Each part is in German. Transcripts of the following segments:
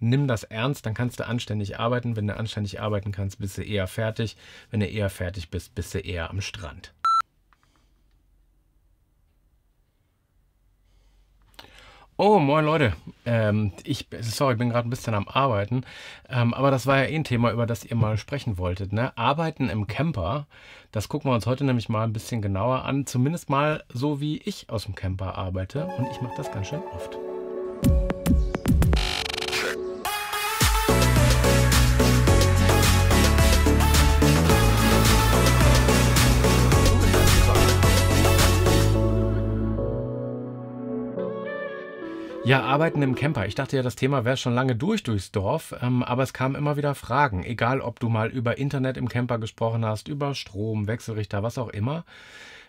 nimm das ernst, dann kannst du anständig arbeiten. Wenn du anständig arbeiten kannst, bist du eher fertig. Wenn du eher fertig bist, bist du eher am Strand. Oh, moin Leute. Ähm, ich, sorry, ich bin gerade ein bisschen am Arbeiten. Ähm, aber das war ja eh ein Thema, über das ihr mal sprechen wolltet. Ne? Arbeiten im Camper, das gucken wir uns heute nämlich mal ein bisschen genauer an. Zumindest mal so, wie ich aus dem Camper arbeite. Und ich mache das ganz schön oft. Ja, Arbeiten im Camper. Ich dachte ja, das Thema wäre schon lange durch durchs Dorf, ähm, aber es kamen immer wieder Fragen. Egal, ob du mal über Internet im Camper gesprochen hast, über Strom, Wechselrichter, was auch immer.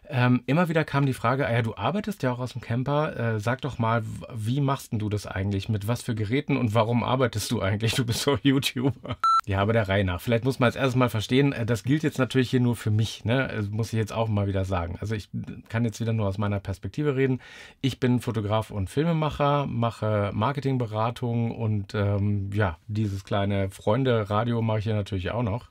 Ähm, immer wieder kam die Frage, ah ja, du arbeitest ja auch aus dem Camper, äh, sag doch mal, wie machst denn du das eigentlich? Mit was für Geräten und warum arbeitest du eigentlich? Du bist so YouTuber. Ja, aber der Reihe nach. Vielleicht muss man als erstes mal verstehen, äh, das gilt jetzt natürlich hier nur für mich, ne? Das also, muss ich jetzt auch mal wieder sagen. Also ich kann jetzt wieder nur aus meiner Perspektive reden. Ich bin Fotograf und Filmemacher, mache Marketingberatung und ähm, ja, dieses kleine Freunde-Radio mache ich ja natürlich auch noch.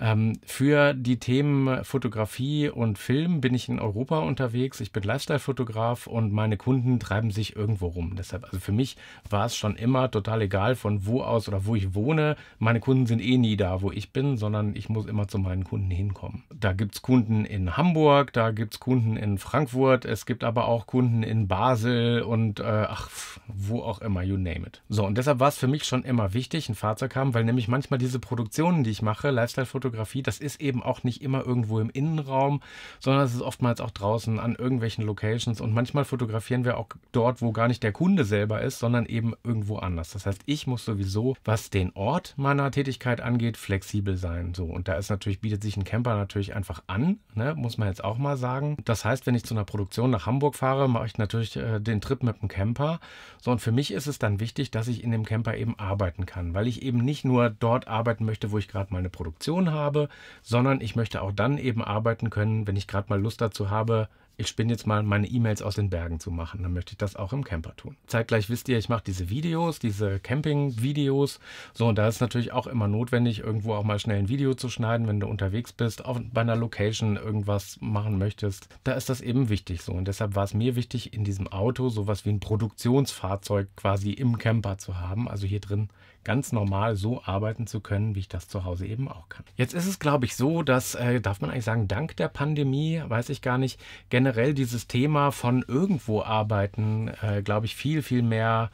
Ähm, für die Themen Fotografie und Film bin ich in Europa unterwegs. Ich bin Lifestyle-Fotograf und meine Kunden treiben sich irgendwo rum. Deshalb, also für mich war es schon immer total egal, von wo aus oder wo ich wohne. Meine Kunden sind eh nie da, wo ich bin, sondern ich muss immer zu meinen Kunden hinkommen. Da gibt es Kunden in Hamburg, da gibt es Kunden in Frankfurt, es gibt aber auch Kunden in Basel und äh, ach, wo auch immer, you name it. So, und deshalb war es für mich schon immer wichtig, ein Fahrzeug haben, weil nämlich manchmal diese Produktionen, die ich mache, Lifestyle-Fotografie, Fotografie, das ist eben auch nicht immer irgendwo im Innenraum, sondern es ist oftmals auch draußen an irgendwelchen Locations und manchmal fotografieren wir auch dort, wo gar nicht der Kunde selber ist, sondern eben irgendwo anders. Das heißt, ich muss sowieso, was den Ort meiner Tätigkeit angeht, flexibel sein. So, und da ist natürlich, bietet sich ein Camper natürlich einfach an, ne? muss man jetzt auch mal sagen. Das heißt, wenn ich zu einer Produktion nach Hamburg fahre, mache ich natürlich äh, den Trip mit dem Camper. So, und für mich ist es dann wichtig, dass ich in dem Camper eben arbeiten kann, weil ich eben nicht nur dort arbeiten möchte, wo ich gerade meine Produktion habe, habe, sondern ich möchte auch dann eben arbeiten können, wenn ich gerade mal Lust dazu habe, ich bin jetzt mal meine E-Mails aus den Bergen zu machen. Dann möchte ich das auch im Camper tun. Zeitgleich wisst ihr, ich mache diese Videos, diese Camping-Videos. So, und da ist natürlich auch immer notwendig, irgendwo auch mal schnell ein Video zu schneiden, wenn du unterwegs bist, auf, bei einer Location irgendwas machen möchtest. Da ist das eben wichtig so. Und deshalb war es mir wichtig, in diesem Auto sowas wie ein Produktionsfahrzeug quasi im Camper zu haben. Also hier drin ganz normal so arbeiten zu können, wie ich das zu Hause eben auch kann. Jetzt ist es, glaube ich, so, dass, äh, darf man eigentlich sagen, dank der Pandemie, weiß ich gar nicht, generell dieses Thema von irgendwo arbeiten, äh, glaube ich, viel, viel mehr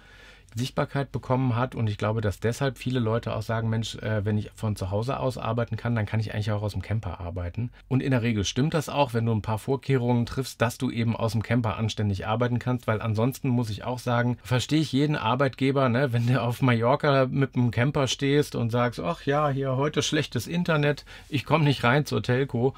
Sichtbarkeit bekommen hat. Und ich glaube, dass deshalb viele Leute auch sagen, Mensch, äh, wenn ich von zu Hause aus arbeiten kann, dann kann ich eigentlich auch aus dem Camper arbeiten. Und in der Regel stimmt das auch, wenn du ein paar Vorkehrungen triffst, dass du eben aus dem Camper anständig arbeiten kannst, weil ansonsten muss ich auch sagen, verstehe ich jeden Arbeitgeber, ne, wenn du auf Mallorca mit dem Camper stehst und sagst, ach ja, hier heute schlechtes Internet, ich komme nicht rein zur Telco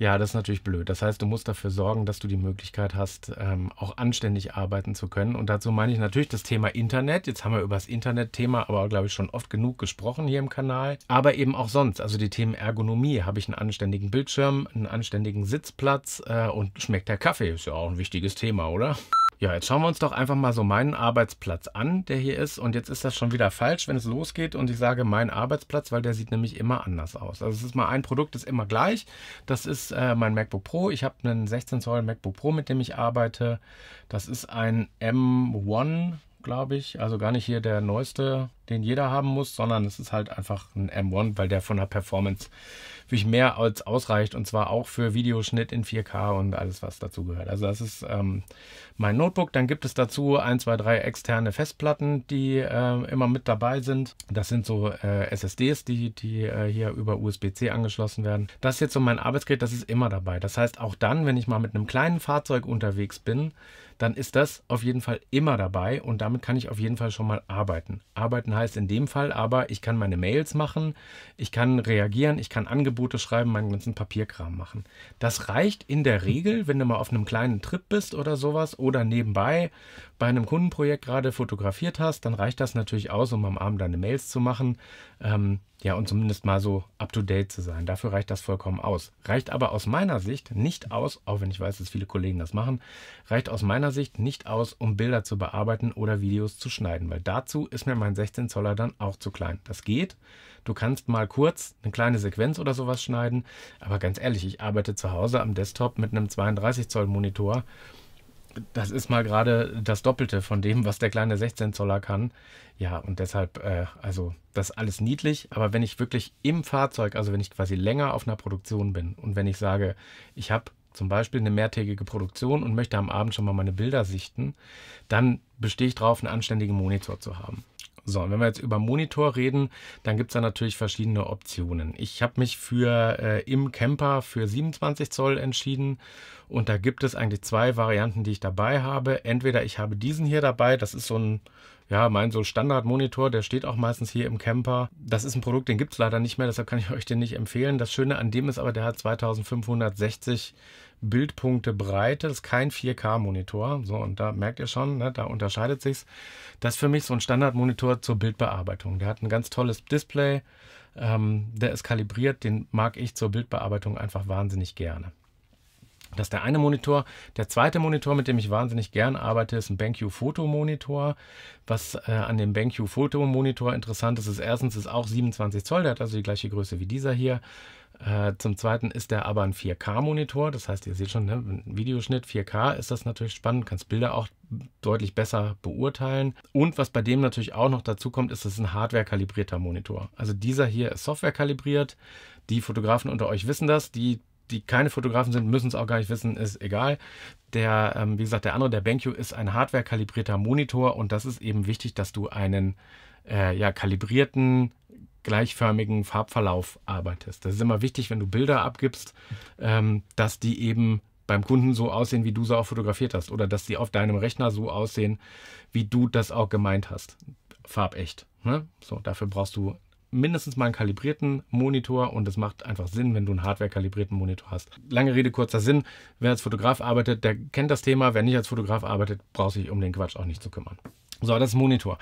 ja, das ist natürlich blöd. Das heißt, du musst dafür sorgen, dass du die Möglichkeit hast, ähm, auch anständig arbeiten zu können. Und dazu meine ich natürlich das Thema Internet. Jetzt haben wir über das Internet-Thema aber, glaube ich, schon oft genug gesprochen hier im Kanal. Aber eben auch sonst. Also die Themen Ergonomie. Habe ich einen anständigen Bildschirm, einen anständigen Sitzplatz äh, und schmeckt der Kaffee? Ist ja auch ein wichtiges Thema, oder? Ja, jetzt schauen wir uns doch einfach mal so meinen Arbeitsplatz an, der hier ist. Und jetzt ist das schon wieder falsch, wenn es losgeht und ich sage mein Arbeitsplatz, weil der sieht nämlich immer anders aus. Also es ist mal ein Produkt, ist immer gleich. Das ist äh, mein MacBook Pro. Ich habe einen 16 Zoll MacBook Pro, mit dem ich arbeite. Das ist ein M1 glaube ich. Also gar nicht hier der neueste, den jeder haben muss, sondern es ist halt einfach ein M1, weil der von der Performance wirklich mehr als ausreicht und zwar auch für Videoschnitt in 4K und alles, was dazu gehört. Also das ist ähm, mein Notebook. Dann gibt es dazu ein, zwei, drei externe Festplatten, die äh, immer mit dabei sind. Das sind so äh, SSDs, die, die äh, hier über USB-C angeschlossen werden. Das ist jetzt so mein Arbeitsgerät, das ist immer dabei. Das heißt, auch dann, wenn ich mal mit einem kleinen Fahrzeug unterwegs bin, dann ist das auf jeden Fall immer dabei und damit kann ich auf jeden Fall schon mal arbeiten. Arbeiten heißt in dem Fall aber, ich kann meine Mails machen, ich kann reagieren, ich kann Angebote schreiben, meinen ganzen Papierkram machen. Das reicht in der Regel, wenn du mal auf einem kleinen Trip bist oder sowas oder nebenbei bei einem Kundenprojekt gerade fotografiert hast, dann reicht das natürlich aus, um am Abend deine Mails zu machen. Ähm, ja, und zumindest mal so up-to-date zu sein. Dafür reicht das vollkommen aus. Reicht aber aus meiner Sicht nicht aus, auch wenn ich weiß, dass viele Kollegen das machen, reicht aus meiner Sicht nicht aus, um Bilder zu bearbeiten oder Videos zu schneiden, weil dazu ist mir mein 16 Zoller dann auch zu klein. Das geht. Du kannst mal kurz eine kleine Sequenz oder sowas schneiden, aber ganz ehrlich, ich arbeite zu Hause am Desktop mit einem 32 Zoll Monitor das ist mal gerade das Doppelte von dem, was der kleine 16-Zoller kann. Ja, und deshalb, äh, also das alles niedlich, aber wenn ich wirklich im Fahrzeug, also wenn ich quasi länger auf einer Produktion bin und wenn ich sage, ich habe zum Beispiel eine mehrtägige Produktion und möchte am Abend schon mal meine Bilder sichten, dann bestehe ich drauf, einen anständigen Monitor zu haben. So, und wenn wir jetzt über Monitor reden, dann gibt es da natürlich verschiedene Optionen. Ich habe mich für äh, im Camper für 27 Zoll entschieden und da gibt es eigentlich zwei Varianten, die ich dabei habe. Entweder ich habe diesen hier dabei, das ist so ein, ja, mein so Standardmonitor, der steht auch meistens hier im Camper. Das ist ein Produkt, den gibt es leider nicht mehr, deshalb kann ich euch den nicht empfehlen. Das Schöne an dem ist aber, der hat 2560 Bildpunkte Breite. Das ist kein 4K-Monitor. So, und da merkt ihr schon, ne, da unterscheidet sich's. Das ist für mich so ein Standardmonitor zur Bildbearbeitung. Der hat ein ganz tolles Display. Ähm, der ist kalibriert. Den mag ich zur Bildbearbeitung einfach wahnsinnig gerne. Das ist der eine Monitor. Der zweite Monitor, mit dem ich wahnsinnig gern arbeite, ist ein BenQ Fotomonitor. Was äh, an dem BenQ Fotomonitor interessant ist, ist erstens ist auch 27 Zoll, der hat also die gleiche Größe wie dieser hier. Äh, zum Zweiten ist der aber ein 4K-Monitor. Das heißt, ihr seht schon, ne, Videoschnitt 4K ist das natürlich spannend. kannst Bilder auch deutlich besser beurteilen. Und was bei dem natürlich auch noch dazu kommt, ist, es ist ein Hardware-kalibrierter Monitor. Also dieser hier ist Software-kalibriert. Die Fotografen unter euch wissen das. Die die keine Fotografen sind, müssen es auch gar nicht wissen, ist egal. Der, ähm, wie gesagt, der andere, der BenQ, ist ein hardware-kalibrierter Monitor und das ist eben wichtig, dass du einen äh, ja, kalibrierten gleichförmigen Farbverlauf arbeitest. Das ist immer wichtig, wenn du Bilder abgibst, ähm, dass die eben beim Kunden so aussehen, wie du sie auch fotografiert hast oder dass die auf deinem Rechner so aussehen, wie du das auch gemeint hast. Farbecht. Ne? So, dafür brauchst du mindestens mal einen kalibrierten Monitor und es macht einfach Sinn, wenn du einen Hardware-kalibrierten Monitor hast. Lange Rede, kurzer Sinn. Wer als Fotograf arbeitet, der kennt das Thema. Wer nicht als Fotograf arbeitet, braucht sich um den Quatsch auch nicht zu kümmern. So, das ist Monitor.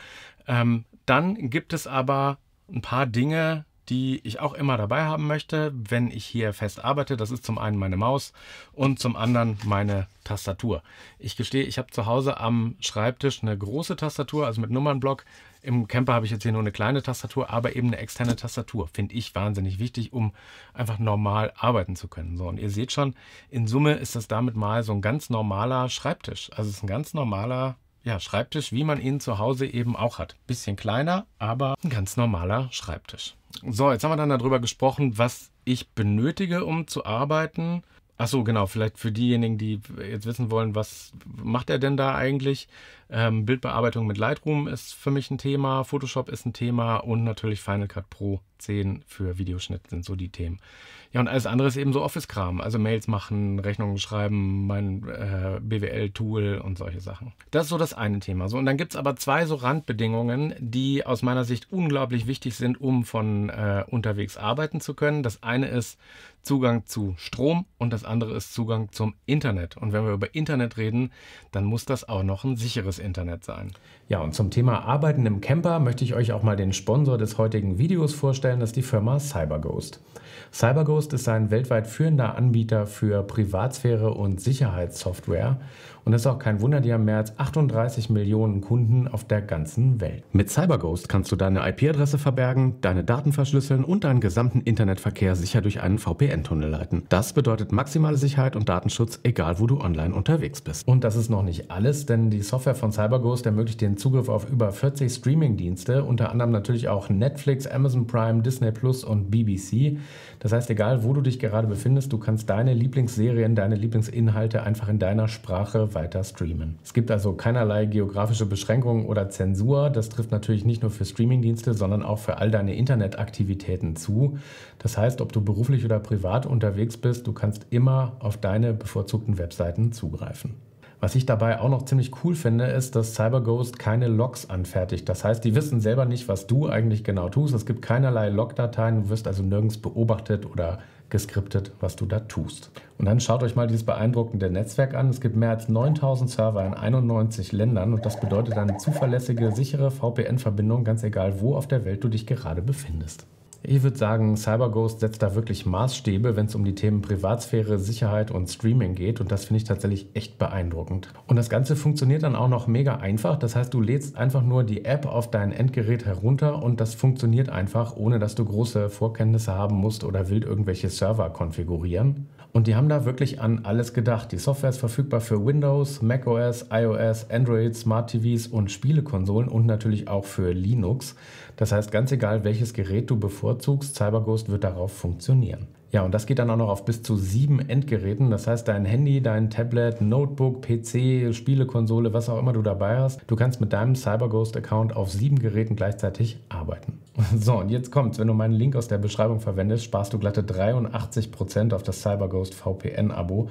Ähm, dann gibt es aber ein paar Dinge, die ich auch immer dabei haben möchte, wenn ich hier fest arbeite. Das ist zum einen meine Maus und zum anderen meine Tastatur. Ich gestehe, ich habe zu Hause am Schreibtisch eine große Tastatur, also mit Nummernblock. Im Camper habe ich jetzt hier nur eine kleine Tastatur, aber eben eine externe Tastatur. Finde ich wahnsinnig wichtig, um einfach normal arbeiten zu können. So, und ihr seht schon, in Summe ist das damit mal so ein ganz normaler Schreibtisch. Also es ist ein ganz normaler ja, Schreibtisch, wie man ihn zu Hause eben auch hat. Bisschen kleiner, aber ein ganz normaler Schreibtisch. So, jetzt haben wir dann darüber gesprochen, was ich benötige, um zu arbeiten. Achso, genau, vielleicht für diejenigen, die jetzt wissen wollen, was macht er denn da eigentlich? Ähm, Bildbearbeitung mit Lightroom ist für mich ein Thema, Photoshop ist ein Thema und natürlich Final Cut Pro 10 für Videoschnitt sind so die Themen. Ja, und alles andere ist eben so Office-Kram, also Mails machen, Rechnungen schreiben, mein äh, BWL-Tool und solche Sachen. Das ist so das eine Thema. So, und dann gibt es aber zwei so Randbedingungen, die aus meiner Sicht unglaublich wichtig sind, um von äh, unterwegs arbeiten zu können. Das eine ist Zugang zu Strom und das andere ist Zugang zum Internet. Und wenn wir über Internet reden, dann muss das auch noch ein sicheres fürs Internet sein. Ja, und zum Thema Arbeiten im Camper möchte ich euch auch mal den Sponsor des heutigen Videos vorstellen, das ist die Firma CyberGhost. CyberGhost ist ein weltweit führender Anbieter für Privatsphäre und Sicherheitssoftware und das ist auch kein Wunder, die haben mehr als 38 Millionen Kunden auf der ganzen Welt. Mit CyberGhost kannst du deine IP-Adresse verbergen, deine Daten verschlüsseln und deinen gesamten Internetverkehr sicher durch einen VPN-Tunnel leiten. Das bedeutet maximale Sicherheit und Datenschutz, egal wo du online unterwegs bist. Und das ist noch nicht alles, denn die Software von CyberGhost ermöglicht den Zugriff auf über 40 Streaming-Dienste, unter anderem natürlich auch Netflix, Amazon Prime, Disney Plus und BBC. Das heißt, egal wo du dich gerade befindest, du kannst deine Lieblingsserien, deine Lieblingsinhalte einfach in deiner Sprache weiter streamen. Es gibt also keinerlei geografische Beschränkungen oder Zensur. Das trifft natürlich nicht nur für Streamingdienste, sondern auch für all deine Internetaktivitäten zu. Das heißt, ob du beruflich oder privat unterwegs bist, du kannst immer auf deine bevorzugten Webseiten zugreifen. Was ich dabei auch noch ziemlich cool finde, ist, dass CyberGhost keine Logs anfertigt. Das heißt, die wissen selber nicht, was du eigentlich genau tust. Es gibt keinerlei Logdateien, du wirst also nirgends beobachtet oder geskriptet, was du da tust. Und dann schaut euch mal dieses beeindruckende Netzwerk an. Es gibt mehr als 9000 Server in 91 Ländern und das bedeutet eine zuverlässige, sichere VPN-Verbindung, ganz egal, wo auf der Welt du dich gerade befindest. Ich würde sagen, CyberGhost setzt da wirklich Maßstäbe, wenn es um die Themen Privatsphäre, Sicherheit und Streaming geht. Und das finde ich tatsächlich echt beeindruckend. Und das Ganze funktioniert dann auch noch mega einfach. Das heißt, du lädst einfach nur die App auf dein Endgerät herunter und das funktioniert einfach, ohne dass du große Vorkenntnisse haben musst oder wild irgendwelche Server konfigurieren. Und die haben da wirklich an alles gedacht. Die Software ist verfügbar für Windows, macOS, iOS, Android, Smart TVs und Spielekonsolen und natürlich auch für Linux. Das heißt, ganz egal, welches Gerät du bevorzugst, CyberGhost wird darauf funktionieren. Ja, und das geht dann auch noch auf bis zu sieben Endgeräten. Das heißt, dein Handy, dein Tablet, Notebook, PC, Spielekonsole, was auch immer du dabei hast, du kannst mit deinem CyberGhost-Account auf sieben Geräten gleichzeitig arbeiten. So, und jetzt kommt's. Wenn du meinen Link aus der Beschreibung verwendest, sparst du glatte 83% auf das CyberGhost VPN-Abo.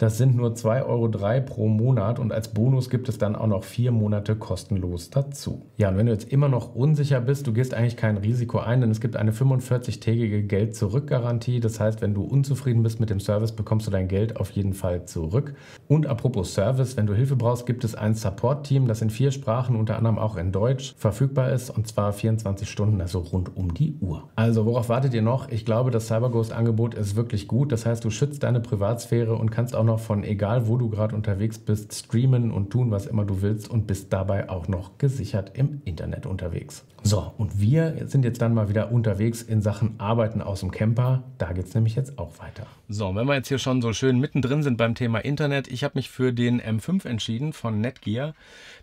Das sind nur 2,03 Euro pro Monat und als Bonus gibt es dann auch noch vier Monate kostenlos dazu. Ja, und wenn du jetzt immer noch unsicher bist, du gehst eigentlich kein Risiko ein, denn es gibt eine 45-tägige Geld-Zurück-Garantie. Das heißt, wenn du unzufrieden bist mit dem Service, bekommst du dein Geld auf jeden Fall zurück. Und apropos Service, wenn du Hilfe brauchst, gibt es ein Support-Team, das in vier Sprachen, unter anderem auch in Deutsch, verfügbar ist und zwar 24 Stunden, also rund um die Uhr. Also, worauf wartet ihr noch? Ich glaube, das CyberGhost-Angebot ist wirklich gut. Das heißt, du schützt deine Privatsphäre und kannst auch noch noch von egal wo du gerade unterwegs bist, streamen und tun, was immer du willst und bist dabei auch noch gesichert im Internet unterwegs. So, und wir sind jetzt dann mal wieder unterwegs in Sachen Arbeiten aus dem Camper. Da geht es nämlich jetzt auch weiter. So, wenn wir jetzt hier schon so schön mittendrin sind beim Thema Internet, ich habe mich für den M5 entschieden von Netgear.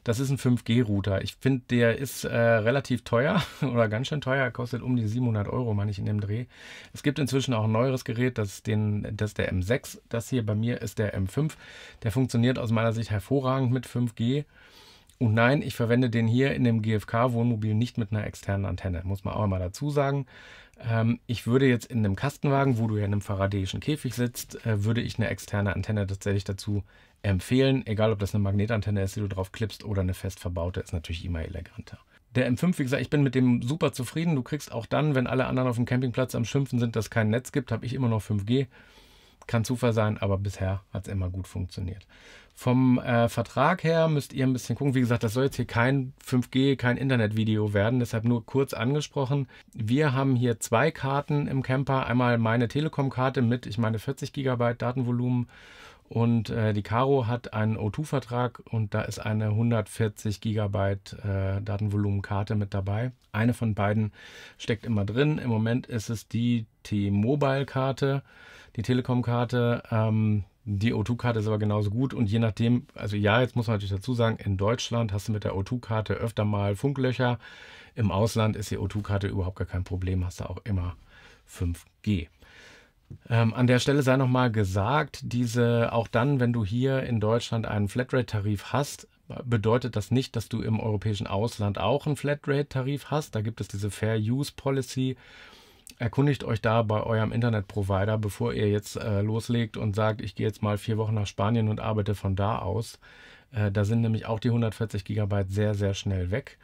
Das ist ein 5G-Router. Ich finde, der ist äh, relativ teuer oder ganz schön teuer. Kostet um die 700 Euro, meine ich, in dem Dreh. Es gibt inzwischen auch ein neueres Gerät, das ist, den, das ist der M6. Das hier bei mir ist der M5. Der funktioniert aus meiner Sicht hervorragend mit 5G. Und nein, ich verwende den hier in dem GFK-Wohnmobil nicht mit einer externen Antenne, muss man auch mal dazu sagen. Ähm, ich würde jetzt in einem Kastenwagen, wo du ja in einem faradäischen Käfig sitzt, äh, würde ich eine externe Antenne tatsächlich dazu empfehlen. Egal, ob das eine Magnetantenne ist, die du drauf klippst oder eine fest verbaute, ist natürlich immer eleganter. Der M5, wie gesagt, ich bin mit dem super zufrieden. Du kriegst auch dann, wenn alle anderen auf dem Campingplatz am Schimpfen sind, dass es kein Netz gibt, habe ich immer noch 5G. Kann Zufall sein, aber bisher hat es immer gut funktioniert. Vom äh, Vertrag her müsst ihr ein bisschen gucken. Wie gesagt, das soll jetzt hier kein 5G, kein Internetvideo werden, deshalb nur kurz angesprochen. Wir haben hier zwei Karten im Camper. Einmal meine Telekom-Karte mit, ich meine, 40 GB Datenvolumen und äh, die Caro hat einen O2-Vertrag und da ist eine 140 Gigabyte äh, Datenvolumenkarte mit dabei. Eine von beiden steckt immer drin. Im Moment ist es die T-Mobile-Karte, die Telekom-Karte. Ähm, die O2-Karte ist aber genauso gut und je nachdem, also ja, jetzt muss man natürlich dazu sagen, in Deutschland hast du mit der O2-Karte öfter mal Funklöcher. Im Ausland ist die O2-Karte überhaupt gar kein Problem, hast du auch immer 5G. Ähm, an der Stelle sei nochmal gesagt, diese, auch dann, wenn du hier in Deutschland einen Flatrate-Tarif hast, bedeutet das nicht, dass du im europäischen Ausland auch einen Flatrate-Tarif hast. Da gibt es diese Fair Use Policy. Erkundigt euch da bei eurem Internetprovider, bevor ihr jetzt äh, loslegt und sagt, ich gehe jetzt mal vier Wochen nach Spanien und arbeite von da aus. Äh, da sind nämlich auch die 140 GB sehr, sehr schnell weg.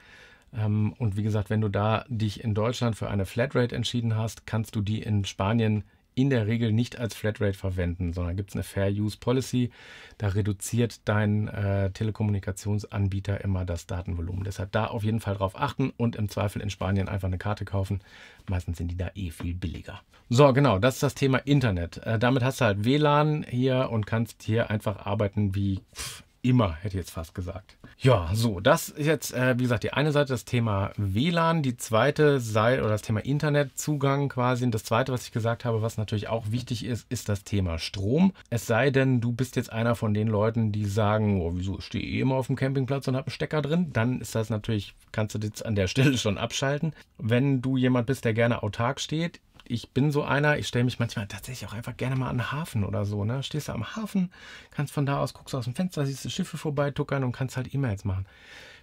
Ähm, und wie gesagt, wenn du da dich in Deutschland für eine Flatrate entschieden hast, kannst du die in Spanien in der Regel nicht als Flatrate verwenden, sondern gibt es eine Fair Use Policy. Da reduziert dein äh, Telekommunikationsanbieter immer das Datenvolumen. Deshalb da auf jeden Fall drauf achten und im Zweifel in Spanien einfach eine Karte kaufen. Meistens sind die da eh viel billiger. So, genau, das ist das Thema Internet. Äh, damit hast du halt WLAN hier und kannst hier einfach arbeiten wie pff, immer, hätte ich jetzt fast gesagt. Ja, so, das ist jetzt, äh, wie gesagt, die eine Seite das Thema WLAN, die zweite Seite oder das Thema Internetzugang quasi. Und das zweite, was ich gesagt habe, was natürlich auch wichtig ist, ist das Thema Strom. Es sei denn, du bist jetzt einer von den Leuten, die sagen, oh, wieso stehe ich immer auf dem Campingplatz und habe einen Stecker drin? Dann ist das natürlich, kannst du das an der Stelle schon abschalten. Wenn du jemand bist, der gerne autark steht, ich bin so einer, ich stelle mich manchmal tatsächlich auch einfach gerne mal an den Hafen oder so. Ne? Stehst du am Hafen, kannst von da aus, guckst aus dem Fenster, siehst du Schiffe vorbei tuckern und kannst halt E-Mails machen.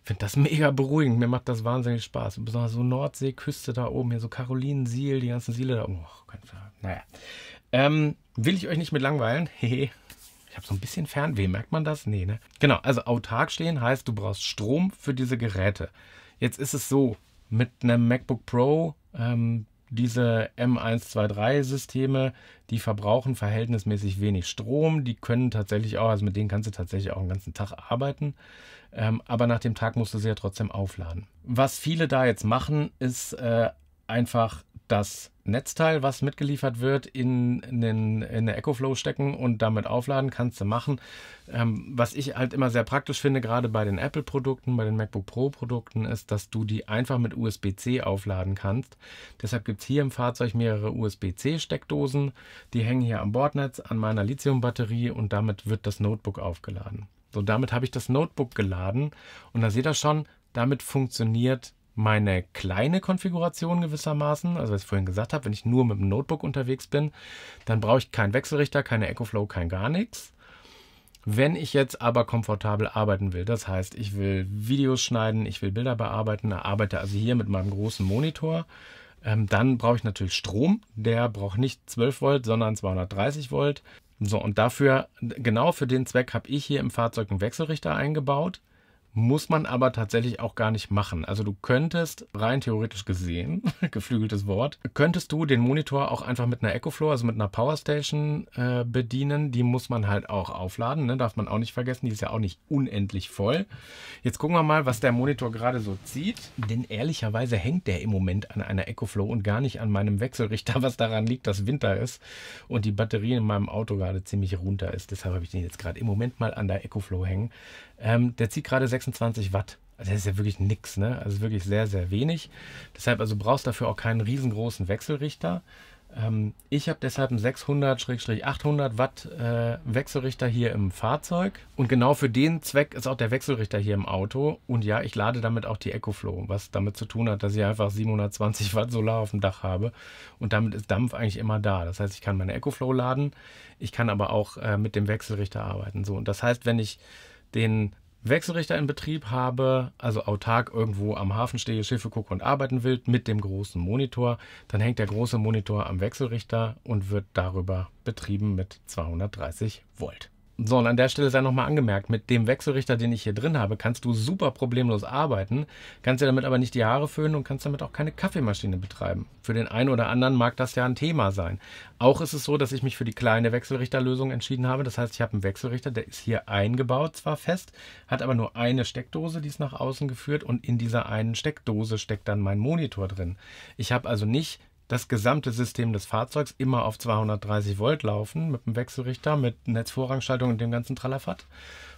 Ich finde das mega beruhigend, mir macht das wahnsinnig Spaß. Und besonders so Nordseeküste da oben, hier so Karolinensiel, die ganzen Siele da oben. Oh, naja. Ähm, will ich euch nicht mit langweilen? Hehe. Ich habe so ein bisschen Fernweh, merkt man das? Nee, ne? Genau, also autark stehen heißt, du brauchst Strom für diese Geräte. Jetzt ist es so, mit einem MacBook Pro ähm, diese M123-Systeme, die verbrauchen verhältnismäßig wenig Strom. Die können tatsächlich auch, also mit denen kannst du tatsächlich auch den ganzen Tag arbeiten. Ähm, aber nach dem Tag musst du sie ja trotzdem aufladen. Was viele da jetzt machen, ist äh, einfach das Netzteil, was mitgeliefert wird, in, in, in eine EcoFlow stecken und damit aufladen, kannst du machen. Ähm, was ich halt immer sehr praktisch finde, gerade bei den Apple-Produkten, bei den MacBook Pro-Produkten, ist, dass du die einfach mit USB-C aufladen kannst. Deshalb gibt es hier im Fahrzeug mehrere USB-C-Steckdosen. Die hängen hier am Bordnetz an meiner Lithium-Batterie und damit wird das Notebook aufgeladen. So, damit habe ich das Notebook geladen und da seht ihr schon, damit funktioniert meine kleine Konfiguration gewissermaßen, also was ich vorhin gesagt habe, wenn ich nur mit dem Notebook unterwegs bin, dann brauche ich keinen Wechselrichter, keine EcoFlow, kein gar nichts. Wenn ich jetzt aber komfortabel arbeiten will, das heißt, ich will Videos schneiden, ich will Bilder bearbeiten, arbeite also hier mit meinem großen Monitor, ähm, dann brauche ich natürlich Strom. Der braucht nicht 12 Volt, sondern 230 Volt. So, und dafür, genau für den Zweck, habe ich hier im Fahrzeug einen Wechselrichter eingebaut. Muss man aber tatsächlich auch gar nicht machen. Also du könntest rein theoretisch gesehen, geflügeltes Wort, könntest du den Monitor auch einfach mit einer EcoFlow, also mit einer Powerstation äh, bedienen. Die muss man halt auch aufladen, ne? darf man auch nicht vergessen. Die ist ja auch nicht unendlich voll. Jetzt gucken wir mal, was der Monitor gerade so zieht. Denn ehrlicherweise hängt der im Moment an einer EcoFlow und gar nicht an meinem Wechselrichter, was daran liegt, dass Winter ist und die Batterie in meinem Auto gerade ziemlich runter ist. Deshalb habe ich den jetzt gerade im Moment mal an der EcoFlow hängen. Ähm, der zieht gerade 6 26 Watt. Also das ist ja wirklich nix, ne? Also wirklich sehr, sehr wenig. Deshalb, also brauchst dafür auch keinen riesengroßen Wechselrichter. Ähm, ich habe deshalb einen 600-800 Watt äh, Wechselrichter hier im Fahrzeug. Und genau für den Zweck ist auch der Wechselrichter hier im Auto. Und ja, ich lade damit auch die EcoFlow, was damit zu tun hat, dass ich einfach 720 Watt Solar auf dem Dach habe. Und damit ist Dampf eigentlich immer da. Das heißt, ich kann meine EcoFlow laden. Ich kann aber auch äh, mit dem Wechselrichter arbeiten. So, und das heißt, wenn ich den Wechselrichter in Betrieb habe, also autark irgendwo am Hafen stehe, Schiffe gucke und arbeiten will mit dem großen Monitor, dann hängt der große Monitor am Wechselrichter und wird darüber betrieben mit 230 Volt. So, und an der Stelle sei nochmal angemerkt, mit dem Wechselrichter, den ich hier drin habe, kannst du super problemlos arbeiten, kannst dir damit aber nicht die Haare föhnen und kannst damit auch keine Kaffeemaschine betreiben. Für den einen oder anderen mag das ja ein Thema sein. Auch ist es so, dass ich mich für die kleine Wechselrichterlösung entschieden habe. Das heißt, ich habe einen Wechselrichter, der ist hier eingebaut, zwar fest, hat aber nur eine Steckdose, die ist nach außen geführt und in dieser einen Steckdose steckt dann mein Monitor drin. Ich habe also nicht das gesamte System des Fahrzeugs immer auf 230 Volt laufen, mit einem Wechselrichter, mit Netzvorrangschaltung und dem ganzen Tralafat,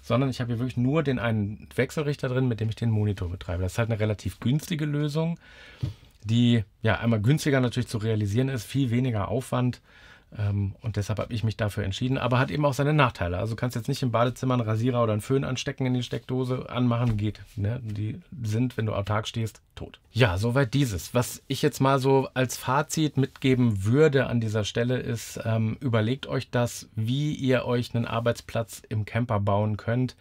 sondern ich habe hier wirklich nur den einen Wechselrichter drin, mit dem ich den Monitor betreibe. Das ist halt eine relativ günstige Lösung, die ja einmal günstiger natürlich zu realisieren ist, viel weniger Aufwand ähm, und deshalb habe ich mich dafür entschieden, aber hat eben auch seine Nachteile. Also kannst jetzt nicht im Badezimmer einen Rasierer oder einen Föhn anstecken in die Steckdose, anmachen, geht. Ne? Die sind, wenn du autark stehst, tot. Ja, soweit dieses. Was ich jetzt mal so als Fazit mitgeben würde an dieser Stelle ist, ähm, überlegt euch das, wie ihr euch einen Arbeitsplatz im Camper bauen könnt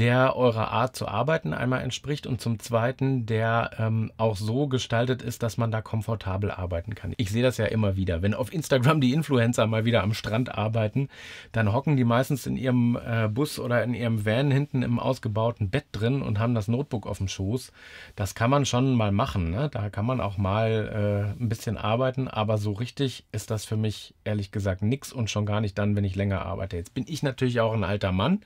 der eurer Art zu arbeiten einmal entspricht und zum Zweiten, der ähm, auch so gestaltet ist, dass man da komfortabel arbeiten kann. Ich sehe das ja immer wieder. Wenn auf Instagram die Influencer mal wieder am Strand arbeiten, dann hocken die meistens in ihrem äh, Bus oder in ihrem Van hinten im ausgebauten Bett drin und haben das Notebook auf dem Schoß. Das kann man schon mal machen. Ne? Da kann man auch mal äh, ein bisschen arbeiten, aber so richtig ist das für mich ehrlich gesagt nichts und schon gar nicht dann, wenn ich länger arbeite. Jetzt bin ich natürlich auch ein alter Mann.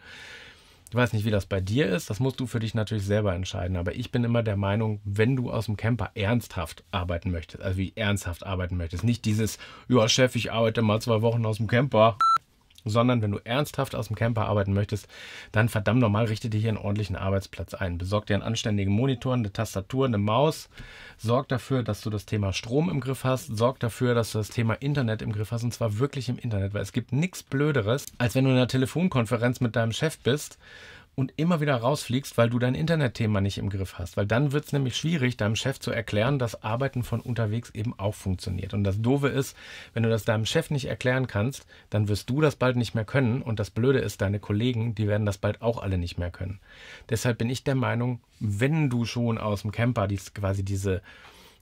Ich weiß nicht, wie das bei dir ist, das musst du für dich natürlich selber entscheiden. Aber ich bin immer der Meinung, wenn du aus dem Camper ernsthaft arbeiten möchtest, also wie ernsthaft arbeiten möchtest, nicht dieses, ja Chef, ich arbeite mal zwei Wochen aus dem Camper, sondern wenn du ernsthaft aus dem Camper arbeiten möchtest, dann verdammt nochmal, richte dir hier einen ordentlichen Arbeitsplatz ein. Besorg dir einen anständigen Monitor, eine Tastatur, eine Maus. Sorg dafür, dass du das Thema Strom im Griff hast. Sorg dafür, dass du das Thema Internet im Griff hast und zwar wirklich im Internet, weil es gibt nichts Blöderes, als wenn du in einer Telefonkonferenz mit deinem Chef bist und immer wieder rausfliegst, weil du dein Internetthema nicht im Griff hast. Weil dann wird es nämlich schwierig, deinem Chef zu erklären, dass Arbeiten von unterwegs eben auch funktioniert. Und das Doofe ist, wenn du das deinem Chef nicht erklären kannst, dann wirst du das bald nicht mehr können. Und das Blöde ist, deine Kollegen, die werden das bald auch alle nicht mehr können. Deshalb bin ich der Meinung, wenn du schon aus dem Camper dies, quasi diese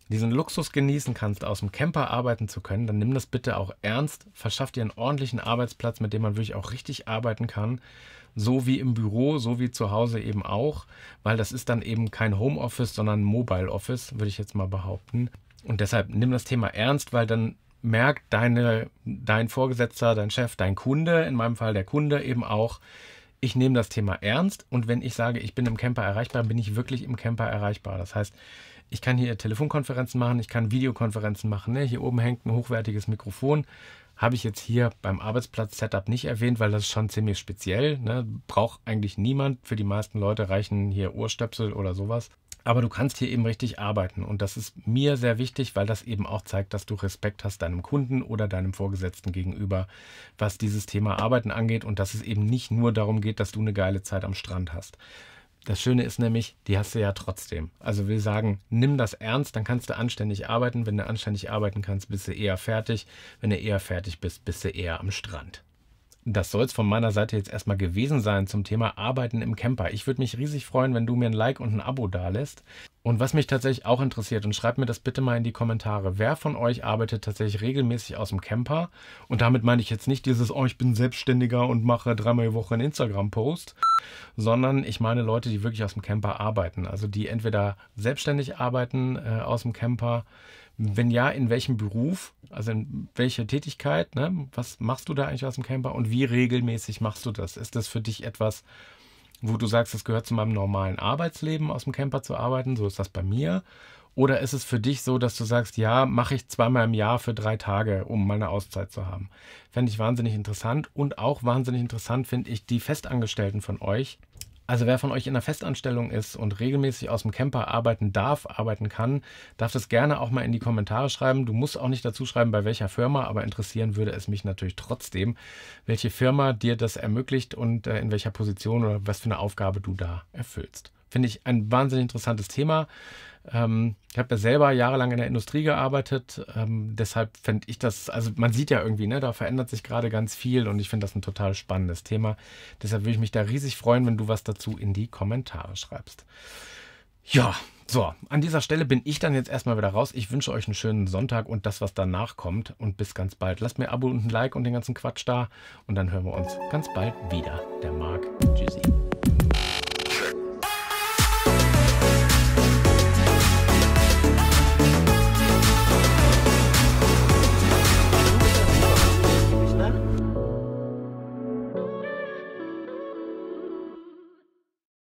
diesen Luxus genießen kannst, aus dem Camper arbeiten zu können, dann nimm das bitte auch ernst. Verschaff dir einen ordentlichen Arbeitsplatz, mit dem man wirklich auch richtig arbeiten kann so wie im Büro, so wie zu Hause eben auch, weil das ist dann eben kein Homeoffice, sondern Mobile Office, würde ich jetzt mal behaupten. Und deshalb nimm das Thema ernst, weil dann merkt deine, dein Vorgesetzter, dein Chef, dein Kunde, in meinem Fall der Kunde eben auch, ich nehme das Thema ernst und wenn ich sage, ich bin im Camper erreichbar, bin ich wirklich im Camper erreichbar. Das heißt, ich kann hier Telefonkonferenzen machen, ich kann Videokonferenzen machen. Ne? Hier oben hängt ein hochwertiges Mikrofon. Habe ich jetzt hier beim Arbeitsplatz-Setup nicht erwähnt, weil das ist schon ziemlich speziell. Ne? Braucht eigentlich niemand. Für die meisten Leute reichen hier Ohrstöpsel oder sowas. Aber du kannst hier eben richtig arbeiten. Und das ist mir sehr wichtig, weil das eben auch zeigt, dass du Respekt hast deinem Kunden oder deinem Vorgesetzten gegenüber, was dieses Thema Arbeiten angeht. Und dass es eben nicht nur darum geht, dass du eine geile Zeit am Strand hast. Das Schöne ist nämlich, die hast du ja trotzdem. Also will sagen, nimm das ernst, dann kannst du anständig arbeiten. Wenn du anständig arbeiten kannst, bist du eher fertig. Wenn du eher fertig bist, bist du eher am Strand. Das soll es von meiner Seite jetzt erstmal gewesen sein zum Thema Arbeiten im Camper. Ich würde mich riesig freuen, wenn du mir ein Like und ein Abo dalässt. Und was mich tatsächlich auch interessiert, und schreibt mir das bitte mal in die Kommentare, wer von euch arbeitet tatsächlich regelmäßig aus dem Camper? Und damit meine ich jetzt nicht dieses, oh, ich bin Selbstständiger und mache dreimal die Woche einen Instagram-Post, sondern ich meine Leute, die wirklich aus dem Camper arbeiten. Also die entweder selbstständig arbeiten äh, aus dem Camper, wenn ja, in welchem Beruf, also in welcher Tätigkeit, ne? was machst du da eigentlich aus dem Camper und wie regelmäßig machst du das? Ist das für dich etwas, wo du sagst, es gehört zu meinem normalen Arbeitsleben, aus dem Camper zu arbeiten, so ist das bei mir. Oder ist es für dich so, dass du sagst, ja, mache ich zweimal im Jahr für drei Tage, um meine Auszeit zu haben? Fände ich wahnsinnig interessant und auch wahnsinnig interessant finde ich die Festangestellten von euch, also wer von euch in der Festanstellung ist und regelmäßig aus dem Camper arbeiten darf, arbeiten kann, darf das gerne auch mal in die Kommentare schreiben. Du musst auch nicht dazu schreiben, bei welcher Firma, aber interessieren würde es mich natürlich trotzdem, welche Firma dir das ermöglicht und äh, in welcher Position oder was für eine Aufgabe du da erfüllst. Finde ich ein wahnsinnig interessantes Thema. Ähm, ich habe ja selber jahrelang in der Industrie gearbeitet, ähm, deshalb fände ich das, also man sieht ja irgendwie, ne, da verändert sich gerade ganz viel und ich finde das ein total spannendes Thema. Deshalb würde ich mich da riesig freuen, wenn du was dazu in die Kommentare schreibst. Ja, so, an dieser Stelle bin ich dann jetzt erstmal wieder raus. Ich wünsche euch einen schönen Sonntag und das, was danach kommt. Und bis ganz bald. Lasst mir ein Abo und ein Like und den ganzen Quatsch da. Und dann hören wir uns ganz bald wieder. Der Marc. Tschüssi.